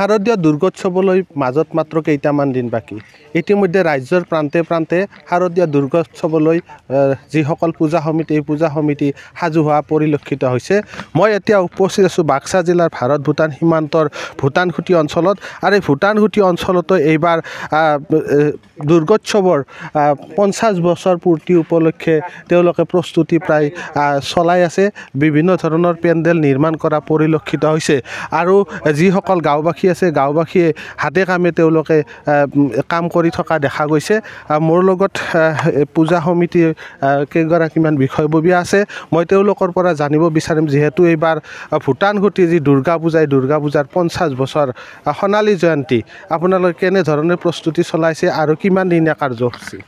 শাৰদীয় দুৰ্গোৎসৱলৈ মাজত মাত্ৰ কেইটামান দিন বাকী ইতিমধ্যে ৰাজ্যৰ প্ৰান্তে প্ৰান্তে শাৰদীয় দুৰ্গোৎসৱলৈ যিসকল পূজা সমিতি এই পূজা সমিতি সাজু হোৱা পৰিলক্ষিত হৈছে মই এতিয়া উপস্থিত আছোঁ বাক্সা জিলাৰ ভাৰত ভূটান সীমান্তৰ ভূটান ভূটানখুটি অঞ্চলত আৰু এই ভূটান ভূটানখুটি অঞ্চলতো এইবাৰ দুৰ্গোৎসৱৰ পঞ্চাছ বছৰ পূৰ্তি উপলক্ষে তেওঁলোকে প্ৰস্তুতি প্ৰায় চলাই আছে বিভিন্ন ধৰণৰ পেণ্ডেল নিৰ্মাণ কৰা পৰিলক্ষিত হৈছে আৰু যিসকল গাঁওবাসী আছে গাঁওবাসীয়ে হাতে কামে তেওঁলোকে কাম কৰি থকা দেখা গৈছে মোৰ লগত পূজা সমিতিৰ কেইগৰাকীমান বিষয়ববীয়া আছে মই তেওঁলোকৰ পৰা জানিব বিচাৰিম যিহেতু এইবাৰ ভূটান ঘটি যি দুৰ্গা পূজাই দুৰ্গা পূজাৰ পঞ্চাছ বছৰ সোণালী জয়ন্তী আপোনালোকে কেনেধৰণে প্ৰস্তুতি চলাইছে আৰু কিমান দিনীয়া কাৰ্যসূচী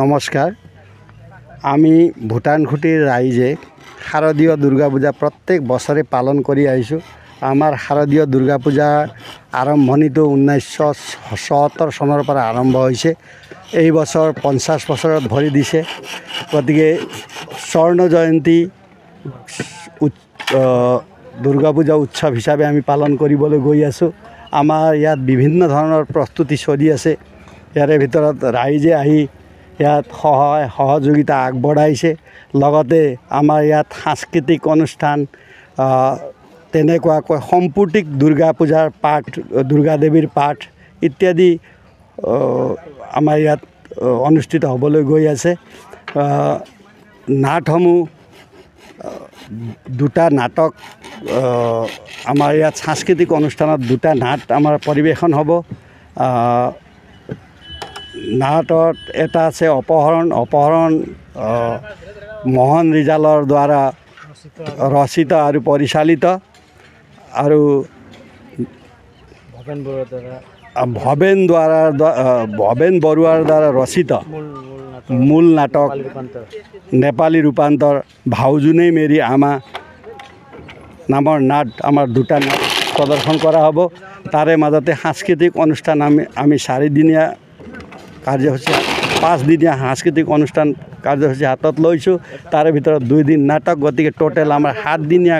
নমস্কাৰ আমি ভূটান ঘটিৰ ৰাইজে শাৰদীয় দুৰ্গা পূজা প্ৰত্যেক বছৰে পালন কৰি আহিছোঁ আমাৰ শাৰদীয় দুৰ্গা পূজা আৰম্ভণিটো ঊনৈছশ চৌসত্তৰ চনৰ পৰা আৰম্ভ হৈছে এই বছৰ পঞ্চাছ বছৰত ভৰি দিছে গতিকে স্বৰ্ণ জয়ন্তী দুৰ্গা পূজা উৎসৱ হিচাপে আমি পালন কৰিবলৈ গৈ আছোঁ আমাৰ ইয়াত বিভিন্ন ধৰণৰ প্ৰস্তুতি চলি আছে ইয়াৰে ভিতৰত ৰাইজে আহি ইয়াত সহায় সহযোগিতা আগবঢ়াইছে লগতে আমাৰ ইয়াত সাংস্কৃতিক অনুষ্ঠান তেনেকুৱাকৈ সম্প্ৰতিক দুৰ্গা পূজাৰ পাঠ দুৰ্গা দেৱীৰ পাঠ ইত্যাদি আমাৰ ইয়াত অনুষ্ঠিত হ'বলৈ গৈ আছে নাটসমূহ দুটা নাটক আমাৰ ইয়াত সাংস্কৃতিক অনুষ্ঠানত দুটা নাট আমাৰ পৰিৱেশন হ'ব নাহতত এটা আছে অপহৰণ অপহৰণ মোহন ৰিজালৰ দ্বাৰা ৰচিত আৰু পৰিচালিত আৰু ভৱেন বৰুৱাৰ দ্বাৰা ভৱেন দ্বাৰা ভৱেন বৰুৱাৰ দ্বাৰা ৰচিত মূল নাটক নেপালী ৰূপান্তৰ ভাওজুনেই মেৰি আমা নামৰ নাট আমাৰ দুটা নাট প্ৰদৰ্শন কৰা হ'ব তাৰে মাজতে সাংস্কৃতিক অনুষ্ঠান আমি আমি চাৰিদিনীয়া কাৰ্যসূচী পাঁচদিনীয়া সাংস্কৃতিক অনুষ্ঠান কাৰ্যসূচী হাতত লৈছোঁ তাৰে ভিতৰত দুইদিন নাটক গতিকে ট'টেল আমাৰ সাতদিনীয়া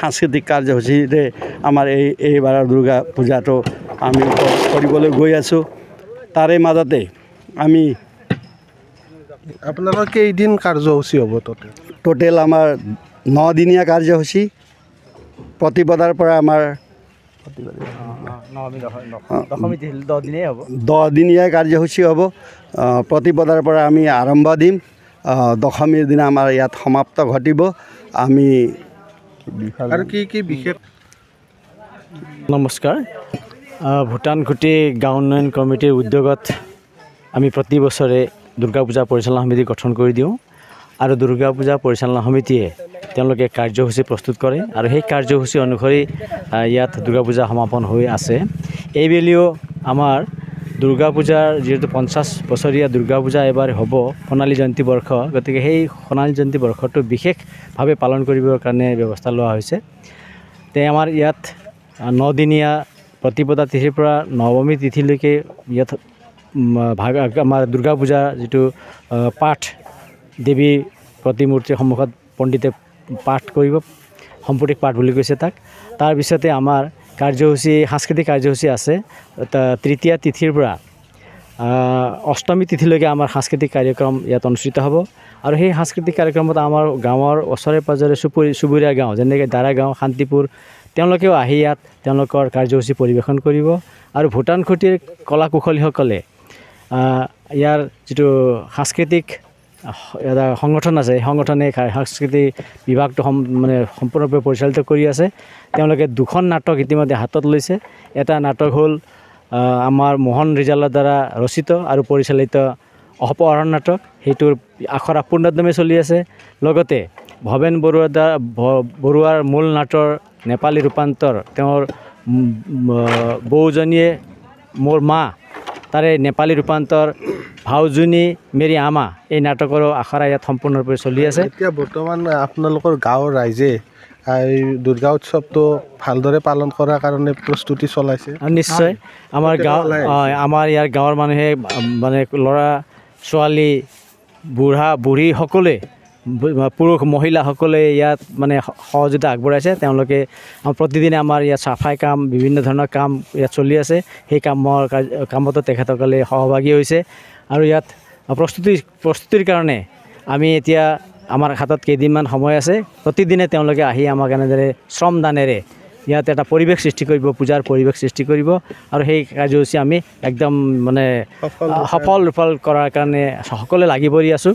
সাংস্কৃতিক কাৰ্যসূচীৰে আমাৰ এই এইবাৰৰ দুৰ্গা পূজাটো আমি কৰিবলৈ গৈ আছোঁ তাৰে মাজতে আমি আপোনালোকৰ কেইদিন কাৰ্যসূচী হ'ব ট'টেল টোটেল আমাৰ নদিনীয়া কাৰ্যসূচী প্ৰতিপদাৰ পৰা আমাৰ দহদিনীয়া কাৰ্যসূচী হ'ব প্ৰতিপদাৰ পৰা আমি আৰম্ভ দিম দশমীৰ দিনা আমাৰ ইয়াত সমাপ্ত ঘটিব আমি কি কি বিশেষ নমস্কাৰ ভূটান খুটি গাঁও উন্নয়ন কমিটিৰ উদ্যোগত আমি প্ৰতি বছৰে দুৰ্গা পূজা পৰিচালনা সমিতি গঠন কৰি দিওঁ আৰু দুৰ্গা পূজা পৰিচালনা সমিতিয়ে তেওঁলোকে কাৰ্যসূচী প্ৰস্তুত কৰে আৰু সেই কাৰ্যসূচী অনুসৰি ইয়াত দুৰ্গা পূজা সমাপন হৈ আছে এইবেলিও আমাৰ দুৰ্গা পূজাৰ যিহেতু পঞ্চাছ বছৰীয়া দুৰ্গা পূজা এইবাৰ হ'ব সোণালী জয়ন্তী বৰ্ষ গতিকে সেই সোণালী জয়ন্তী বৰ্ষটো বিশেষভাৱে পালন কৰিবৰ কাৰণে ব্যৱস্থা লোৱা হৈছে তে আমাৰ ইয়াত নদিনীয়া প্ৰতিপদা তিথিৰ পৰা নৱমী তিথিলৈকে ইয়াত ভাগ আমাৰ দুৰ্গা পূজা যিটো পাঠ দেৱী প্ৰতিমূৰ্তিৰ সন্মুখত পণ্ডিতে পাঠ কৰিব সম্পূৰ্ণিক পাঠ বুলি কৈছে তাক তাৰপিছতে আমাৰ কাৰ্যসূচী সাংস্কৃতিক কাৰ্যসূচী আছে তৃতীয়া তিথিৰ পৰা অষ্টমী তিথিলৈকে আমাৰ সাংস্কৃতিক কাৰ্যক্ৰম ইয়াত অনুষ্ঠিত হ'ব আৰু সেই সাংস্কৃতিক কাৰ্যক্ৰমত আমাৰ গাঁৱৰ ওচৰে পাঁজৰে চুপুৰি চুবুৰীয়া গাঁও যেনেকৈ দাৰা গাঁও শান্তিপুৰ তেওঁলোকেও আহি ইয়াত তেওঁলোকৰ কাৰ্যসূচী পৰিৱেশন কৰিব আৰু ভূটান খুটিৰ কলা কুশলীসকলে ইয়াৰ যিটো সাংস্কৃতিক এটা সংগঠন আছে সংগঠনে সাংস্কৃতিক বিভাগটো সম মানে সম্পূৰ্ণৰূপে পৰিচালিত কৰি আছে তেওঁলোকে দুখন নাটক ইতিমধ্যে হাতত লৈছে এটা নাটক হ'ল আমাৰ মোহন ৰিজালৰ দ্বাৰা ৰচিত আৰু পৰিচালিত অপহৰণ নাটক সেইটোৰ আখৰা পূৰ্ণোদ্যমে চলি আছে লগতে ভৱেন বৰুৱাৰ দ্বাৰা বৰুৱাৰ মূল নাটৰ নেপালী ৰূপান্তৰ তেওঁৰ বৌজনীয়ে মোৰ মা তাৰে নেপালী ৰূপান্তৰ ভাওজনী মেৰি আমা এই নাটকৰ আখৰা ইয়াত সম্পূৰ্ণৰূপে চলি আছে এতিয়া বৰ্তমান আপোনালোকৰ গাঁৱৰ ৰাইজে দুৰ্গা উৎসৱটো ভালদৰে পালন কৰাৰ কাৰণে প্ৰস্তুতি চলাইছে নিশ্চয় আমাৰ গাঁও আমাৰ ইয়াৰ গাঁৱৰ মানুহে মানে ল'ৰা ছোৱালী বুঢ়া বুঢ়ী সকলোৱে পুৰুষ মহিলাসকলে ইয়াত মানে সহযোগিতা আগবঢ়াইছে তেওঁলোকে প্ৰতিদিনে আমাৰ ইয়াত চাফাই কাম বিভিন্ন ধৰণৰ কাম ইয়াত চলি আছে সেই কামৰ কামতো তেখেতসকলে সহভাগী হৈছে আৰু ইয়াত প্ৰস্তুতি প্ৰস্তুতিৰ কাৰণে আমি এতিয়া আমাৰ হাতত কেইদিনমান সময় আছে প্ৰতিদিনে তেওঁলোকে আহি আমাক এনেদৰে শ্ৰমদানেৰে ইয়াত এটা পৰিৱেশ সৃষ্টি কৰিব পূজাৰ পৰিৱেশ সৃষ্টি কৰিব আৰু সেই কাৰ্যসূচী আমি একদম মানে সফল সফল কৰাৰ কাৰণে সকলোৱে লাগি পৰি আছোঁ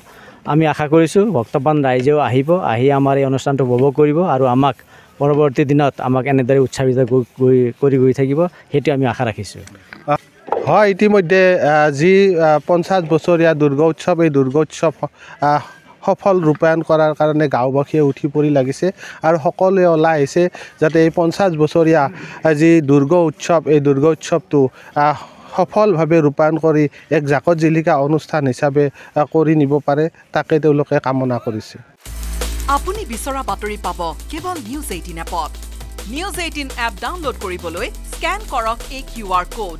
আমি আশা কৰিছোঁ ভক্তবান ৰাইজেও আহিব আহি আমাৰ এই অনুষ্ঠানটো উপভোগ কৰিব আৰু আমাক পৰৱৰ্তী দিনত আমাক এনেদৰে উৎসাহিত কৰি গৈ থাকিব সেইটো আমি আশা ৰাখিছোঁ হয় ইতিমধ্যে যি পঞ্চাছ বছৰীয়া দুৰ্গা উৎসৱ এই দুৰ্গা উৎসৱ সফল ৰূপায়ণ কৰাৰ কাৰণে গাঁওবাসীয়ে উঠি পৰি লাগিছে আৰু সকলোৱে ওলাই আহিছে যাতে এই পঞ্চাছ বছৰীয়া যি দুৰ্গা উৎসৱ এই দুৰ্গা উৎসৱটো সফলভাৱে ৰূপায়ণ কৰি এক জাকত জিলিকা অনুষ্ঠান হিচাপে কৰি নিব পাৰে তাকে তেওঁলোকে কামনা কৰিছে আপুনি বিচৰা বাতৰি পাব কেৱল নিউজ এইটিন এপত নিউজ এইটিন এপ ডাউনলোড কৰিবলৈ স্কেন কৰক এই কিউ আৰ ক'ড